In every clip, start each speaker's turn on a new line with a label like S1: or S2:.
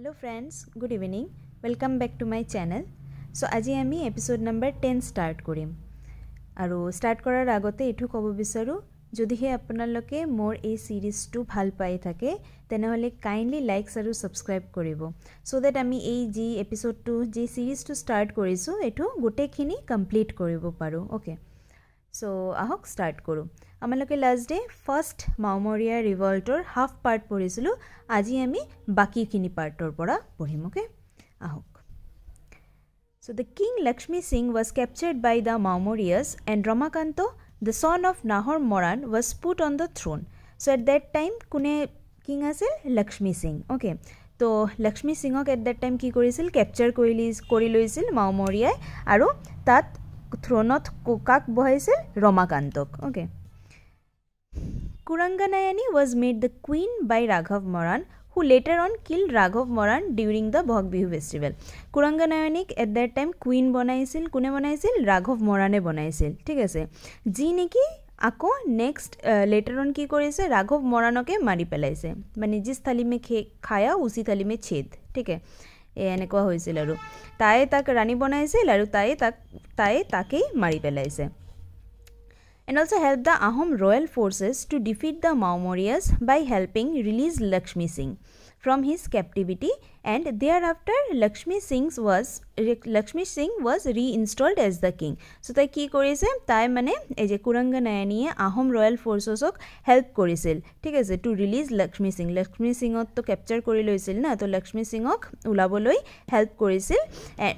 S1: Hello' friends good evening welcome back to my channel so' আজি আমি episode number ten start কৰিম আৰু start কৰাৰ আগতে এইটো ক'ব বিচাৰোঁ যদিহে আপোনালোকে মোৰ এই ছিৰিজটো ভাল পাই থাকে তেনেহ'লে কাইণ্ডলি লাইকছ আৰু ছাবস্ক্ৰাইব কৰিব চ' দেট আমি এই যি এপিছ'ডটো যি ছিৰিজটো ষ্টাৰ্ট কৰিছোঁ এইটো গোটেইখিনি কমপ্লিট কৰিব পাৰোঁ অ'কে চ' আহক ষ্টাৰ্ট কৰোঁ আমালোকে last day first Moamoria revolt half part পঢ়িছিলোঁ আজি আমি বাকীখিনি পাৰ্টৰ পৰা পঢ়িম অ'কে আহক so' the king Lakshmi Singh was captured by the Moamorias and Ramakanta the son of Nahor Moran was put on the throne so' at that time কোনে কিং আছিল লক্ষ্মী সিং অ'কে তো লক্ষ্মী সিঙক এট দেট টাইম কি কৰিছিল কেপচাৰ কৰি লৈছিল মাওমৰীয়াই আৰু তাত থ্ৰনত কাক বহাইছে ৰমাকান্তক okay কুৰাংগানায়ানী was made the queen বাই ৰাঘৱ মৰাণ হু লেটাৰ অন কিল ৰাঘৱ Moran during the Bohag Bihu festival কুৰাংগানায়নীক at the time queen বনাইছিল কোনে বনাইছিল ৰাঘৱ মৰাণে বনাইছিল ঠিক আছে যি নেকি আকৌ নেক্সট লেটাৰ অন কি কৰিছে ৰাঘৱ মৰাণকে মাৰি পেলাইছে মানে যি থালিমে খে খায় উচি থালিমে ছেদ ঠিকে এই এনেকুৱা হৈছিল আৰু তায়ে তাক ৰাণী বনাইছিল আৰু তায়ে তাক তায়ে তাকেই মাৰি পেলাইছে and also helped the Ahom royal forces to defeat the Maumorias by helping release Lakshmi Singh. from his captivity and thereafter Lakshmi Singh was Lakshmi Singh was reinstalled as the king. So তাই কি কৰিছে তাই মানে এই যে কুৰংগ নায়নীয়ে Ahom royal ফৰ্চেছক হেল্প কৰিছিল ঠিক আছে টু ৰিলিজ লক্ষ্মী সিং লক্ষ্মী সিঙতো কেপচাৰ কৰি লৈছিল ন তো লক্ষ্মী সিঙক ওলাবলৈ হেল্প কৰিছিল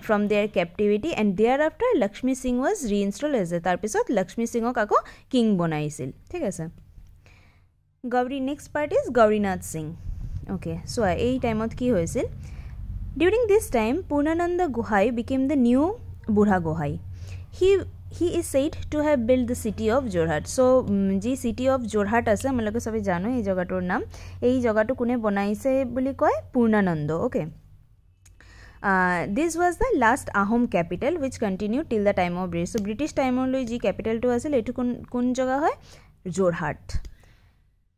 S1: from their captivity and thereafter Lakshmi Singh was reinstall হৈছে তাৰপিছত লক্ষ্মী সিঙক আকৌ কিং বনাইছিল ঠিক আছে Gauri next part is Gaurinath Singh okay চোৱা uh, এই টাইমত কি হৈছিল during this time Purnananda Gohain became the new বুঢ়া গোহাঁই সি he is said to have build the city of Jorhat so' যি চিটি অফ যোৰহাট আছে আপোনালোকে চবেই জানো এই জেগাটোৰ নাম এই জেগাটো কোনে বনাইছে বুলি কয় Purnananda okay this was the last Ahom capital which continue till the time of British so' British টাইমলৈ যি কেপিটেলটো আছিল এইটো কোন কোন জেগা হয় Jorhat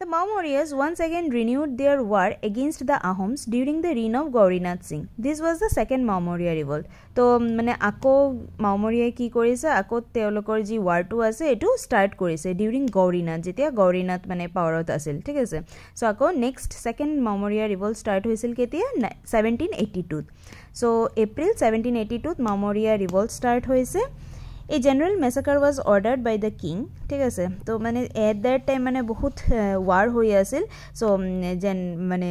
S1: The Mao warriors once again renewed their war against the Ahoms during the reign of Gaurinath Singh. This was the second Mao Maurya revolt. So, মানে আকো Mao Maurya কি কৰিছে আকো তেওলোকৰ যি war টো আছে এটো start কৰিছে during Gaurinath যেতিয়া Gaurinath মানে powerত আছিল ঠিক আছে. So, আকো next second Mao Maurya revolt start হৈছিল কেতিয়া 1782. So, April 1782 Mao Maurya revolt start হৈছে. এই general massacre was ordered by the king ঠিক আছে তো মানে এট দেট টাইম মানে বহুত ৱাৰ হৈ আছিল চ' যেন মানে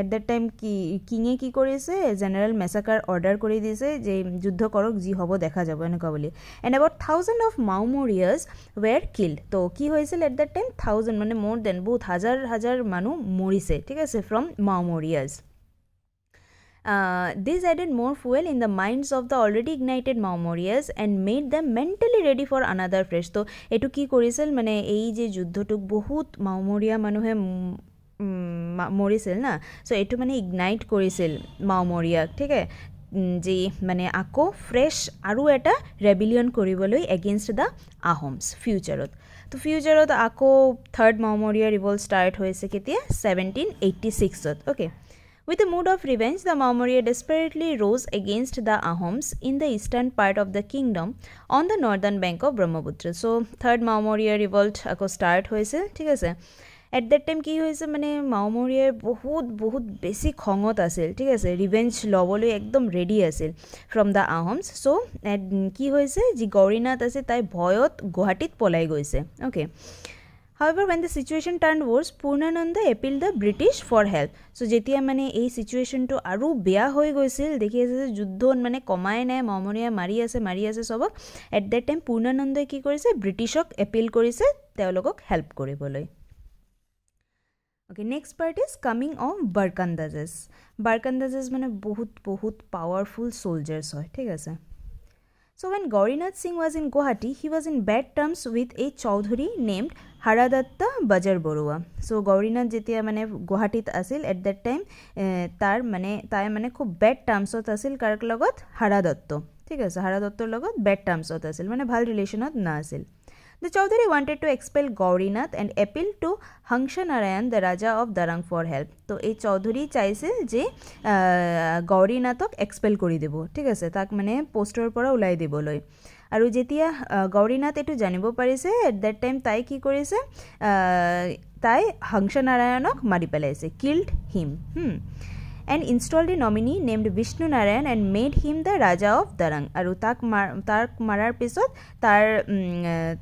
S1: এট দেট টাইম কি কিঙে কি কৰিছে জেনেৰেল মেছাকাৰ অৰ্ডাৰ কৰি দিছে যে যুদ্ধ কৰক যি হ'ব দেখা যাব এনেকুৱা বুলি and about thousand of Moamorias were killed তো কি হৈছিল এট দেট টাইম থাউজেণ্ড মানে মোৰ দেন বহুত হাজাৰ হাজাৰ মানুহ মৰিছে ঠিক আছে from Moamorias Uh, this added more fuel in the minds of the already ignited Mao warriors and made them mentally ready for another fresh. So, এইটো কি কৰিছিল মানে এই যে যুদ্ধটোক বহুত Mao warrior মানুহে মৰিছিল না সো এটো মানে ইগনাইট কৰিছিল Mao warrior ঠিক আছে যি মানে আকৌ ফ্ৰেছ আৰু এটা ৰেবিলিয়ন কৰিবলৈ এগেইনষ্ট দ্য আহোমছ ফিউচাৰত তো ফিউচাৰত আকৌ থাৰ্ড মমৰিয়া ৰিভল্ট ষ্টাৰ্ট হৈছে কেতিয়া ছেভেণ্টিন এইটি ছিক্সত okay With a mood of revenge, the Maumurya desperately rose against the Ahoms in the eastern part of the kingdom on the northern bank of Brahmaputra. So, third Maumurya revolt start. At that time কি হৈছে মানে মাওমৰীয়াই বহুত বহুত বেছি খঙত আছিল ঠিক আছে ৰিভেঞ্জ ল'বলৈ একদম ৰেডি আছিল from the Ahoms so' at কি হৈছে যি গৌৰীনাথ আছে তাই ভয়ত গুৱাহাটীত পলাই গৈছে okay how when the situation turn worse Purnananda appeal the British for help so' যেতিয়া মানে এই চিটুৱেশ্যনটো আৰু বেয়া হৈ গৈছিল দেখি আছে যে যুদ্ধ মানে কমাই নাই মমৰীয়া মাৰি আছে মাৰি আছে চবক এট দেট টাইম পূৰ্ণানন্দই কি কৰিছে ব্ৰিটিছক এপিল কৰিছে তেওঁলোকক হেল্প কৰিবলৈ okay next part is coming of barkandazes barkandazes মানে বহুত বহুত পাৱাৰফুল চলজাৰ্ছ হয় ঠিক আছে So when Gorinath Singh was in Guwahati, he was in bad terms with a Chaudhuri named হাৰাদত্তা বাজাৰ বৰুৱা চ' গৌৰীনাথ যেতিয়া মানে গুৱাহাটীত আছিল এট দেট টাইম তাৰ মানে তাই মানে খুব বেড টাৰ্মছত আছিল কাৰ লগত হাৰাদত্ত ঠিক আছে হাৰাদত্তৰ লগত বেড টাৰ্মছত আছিল মানে ভাল ৰিলেশ্যনত নাছিল The Chaudhary wanted to expel Gaurinath and appeal to Hangsha Narayan, the Raja of Darang for help. তো এই চৌধুরী চাইছিল যে গৌরীনাথক এক্সপেল কৰি দিব ঠিক আছে তাক মানে পোষ্টৰ পৰা ওলাই দিবলৈ আৰু যেতিয়া গৌৰীনাথ এইটো জানিব পাৰিছে এট দেট টাইম তাই কি কৰিছে তাই হংস নাৰায়ণক মাৰি পেলাইছে killed him hmm and installed a nominee named Vishnu Narayan and made him the Raja of Darang. Aru tak mar tak marar pisot tar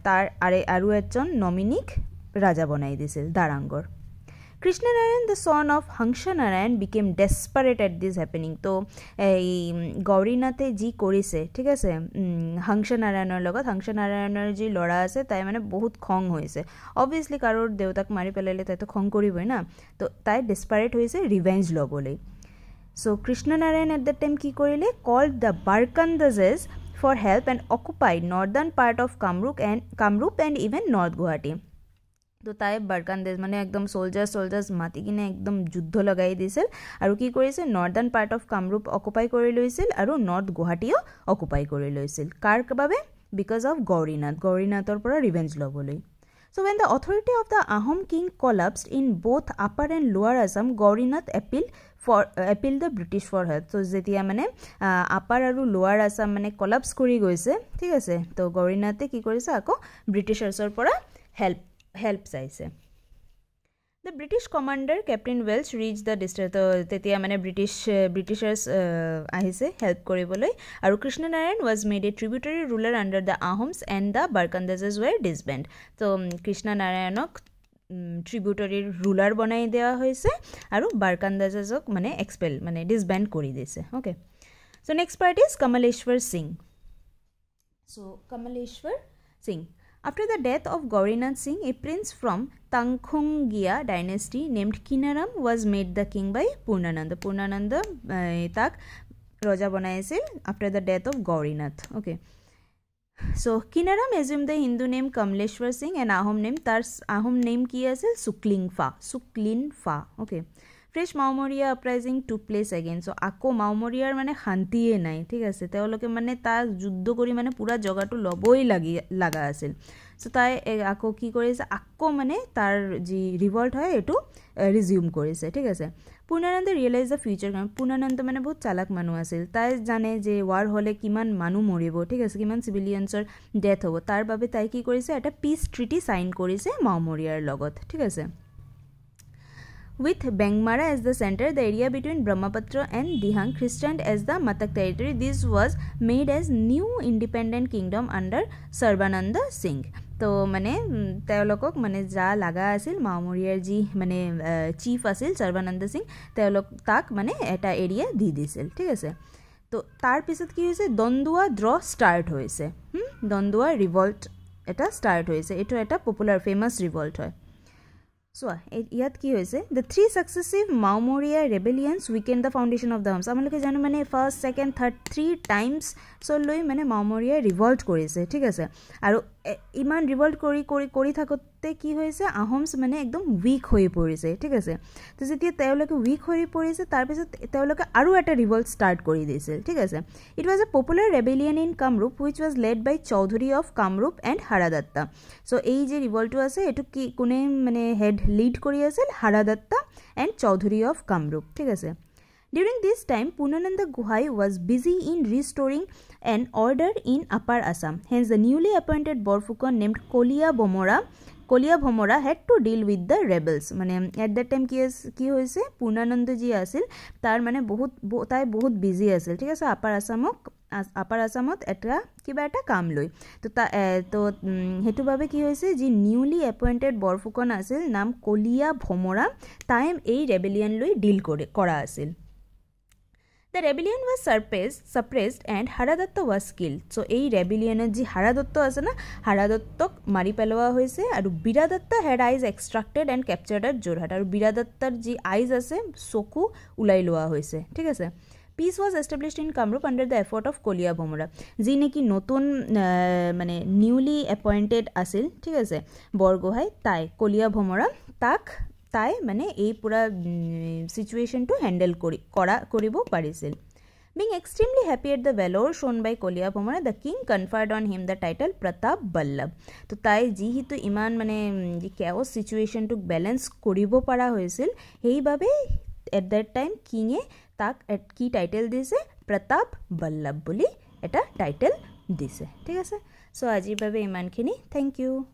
S1: tar are aru echon nominik Raja bonai disil Darangor. Krishna Narayan the son of Hangsanarayan became desperate at this happening তো এই গৌরীনাথে যি কৰিছে ঠিক আছে হংসনাৰায়ণৰ লগত হংসনাৰায়ণৰ যি ল'ৰা আছে তাই মানে বহুত খং হৈছে অভিয়াছলি কাৰোৰ দেউতাক মাৰি পেলালে তাইতো খং কৰিবই না তো তাই ডেচপাৰেট হৈছে ৰিভেঞ্জ ল'বলৈ so' Krishnanarayan at the time কি কৰিলে called the barkandazes for help and occupied northern part of Kamrup and Kamrup and even north Guwahati তো তাই বাৰ্কানডেজ মানে একদম চলজাৰ্ছ চলজাৰ্ছ মাতি কিনে একদম যুদ্ধ লগাই দিছিল আৰু কি কৰিছিল northern part of Kamrup occupy কৰি লৈছিল আৰু নৰ্থ গুৱাহাটীও অকুপাই কৰি লৈছিল কাৰ বাবে বিকজ অফ গৌৰীনাথ গৌৰীনাথৰ পৰা ৰিভেঞ্জ ল'বলৈ So when the authority of the Ahom king collapsed in both upper and lower Assam, Gaurinath appealed for uh, appealed the British for help. So jetia mane uh, upper aru lower Assam mane collapse kori goise, thik ase? To Gaurinath e ki korise ako British asor pora help help saise. So, the British commander captain Welsh reach the ত তেতিয়া মানে British Britishers আহিছে help কৰিবলৈ আৰু Krishna Narayan was made a tributary ruler under the Ahoms and the barkandazes were disband ত' কৃষ্ণ নাৰায়ণক ট্ৰিবিউটৰীৰ ruler বনাই দিয়া হৈছে আৰু বাৰ্কান্দাজক মানে এক্সপেল মানে ডিজবেণ্ড কৰি দিছে okay so' next part is Kamaleshwar Singh so' Kamaleshwar Singh After the death of Gaurinath Singh, a prince from Tangkhungia dynasty named Kinaram was made the king by Purnananda. Purnananda uh, tak राजा बनाए से after the death of Gaurinath okay so Kinaram assume the Hindu name Kamaleshwar Singh and Ahom name तार Ahom name की है Suklingpha Suklinpha okay okay. Fresh Moamoria uprising to place again so' আকৌ মাওমৰীয়াৰ মানে শান্তিয়ে নাই ঠিক আছে তেওঁলোকে মানে তাক যুদ্ধ কৰি মানে পূৰা জগাটো ল'বই লাগি লগা আছিল চ' তাই আকৌ কি কৰিছে আকৌ মানে তাৰ যি ৰিভল্ট হয় এইটো ৰিজিউম কৰিছে ঠিক আছে পূৰ্ণানন্দ ৰিয়েলাইজ দ্য ফিউচাৰ কাৰণ পূৰ্ণানন্দ মানে বহুত চালাক মানুহ আছিল তাই জানে যে ৱাৰ হ'লে কিমান মানুহ মৰিব ঠিক আছে কিমান চিভিলিয়ানছৰ ডেথ হ'ব তাৰ বাবে তাই কি কৰিছে এটা পিচ ট্ৰিটি ছাইন কৰিছে মাওমৰীয়াৰ লগত ঠিক আছে with Bangmara as the center, the area between Brahmaputra and Dihang Christian as the Matak territory. This was made as new independent kingdom under Sarbananda Singh. তো মানে তেওঁলোকক মানে যা লগা আছিল মামৰীয়াৰ যি মানে চিফ আছিল সৰ্বানন্দ সিং তেওঁলোক তাক মানে এটা এৰিয়া দি দিছিল ঠিক আছে তো তাৰপিছত কি হৈছে দণ্ডুৱা ড্ৰ ষ্টাৰ্ট হৈছে দণ্ডুৱা ৰিভল্ট এটা ষ্টাৰ্ট হৈছে এইটো এটা পপুলাৰ ফেমাছ ৰিভল্ট হয় চোৱা ইয়াত কি হৈছে the three successive Moamoria rebellions weaken the foundation of the Ahoms আপোনালোকে জানো মানে ফাৰ্ষ্ট ছেকেণ্ড থাৰ্ড থ্ৰী লৈ মানে মাওমৰিয়াই ৰিভল্ট কৰিছে ঠিক আছে আৰু ইমান ৰিভল্ট কৰি কৰি কৰি থাকোঁ তাতে কি হৈছে আহোমচ মানে একদম উইক হৈ পৰিছে ঠিক আছে তো যেতিয়া তেওঁলোকে উইক হৈ পৰিছে তাৰপিছত তেওঁলোকে আৰু এটা ৰিভল্ট ষ্টাৰ্ট কৰি দিছিল ঠিক আছে it was a popular rebellion in Kamrup which was led by Choudhury of Kamrup and Haradatta so' এই যে ৰিভল্টটো আছে এইটো কি কোনে মানে হেড লিড কৰি আছিল হাৰাদাত্তা এণ্ড চৌধুৰী অফ কামৰূপ ঠিক আছে during this time Purnananda Gohain was busy in restoring and order in upper Assam hence the newly appointed Borphukan named Kalia Bomora Kalia Bhomora head to deal with the rebels মানে এট দ্য টাইম কি আছে কি হৈছে পূৰ্ণানন্দ যি আছিল তাৰ মানে বহুত তাই বহুত বিজি আছিল ঠিক আছে আপাৰ আছামক আপাৰ আছামত এটা কিবা এটা কাম লৈ তো তা তো সেইটো বাবে কি হৈছে যি নিউলি এপইণ্টেড বৰফুকন আছিল নাম কলিয়া ভোমৰা তাই এই ৰেবেলিয়ান লৈ ডিল কৰি কৰা আছিল the rebellion was surpass suppressed and Hara Datta was কিল চ' এই ৰেবিলিয়নত যি হাৰা দত্ত আছে না হাৰা দত্তক মাৰি পেলোৱা হৈছে আৰু Bira Datta Hera is extracted and captured at Jorhat আৰু বীৰা দত্তৰ যি আইজ আছে চকু ওলাই লোৱা হৈছে ঠিক আছে peace was established in Kamrup under the effort of Kalia Bomora যি নেকি নতুন মানে নিউলি এপইণ্টেড আছিল ঠিক আছে বৰগোহাঁই তাই কলিয়া বমৰা তাক তাই মানে এই পুৰা চিটুৱেশ্যনটো হেণ্ডেল কৰি কৰা কৰিব পাৰিছিল being extremely happy at the valour shown by Kalia ভ্ৰমণে the king conferred on him the title Pratap Ballabh তো তাই যিহেতু ইমান মানে কেৱল চিটুৱেশ্যনটোক বেলেঞ্চ কৰিব পৰা হৈছিল সেইবাবে এট দেট টাইম কিঙে তাক কি টাইটেল দিছে প্ৰতাপ বল্লভ বুলি এটা টাইটেল দিছে ঠিক আছে চ' আজিৰ বাবে ইমানখিনি থেংক ইউ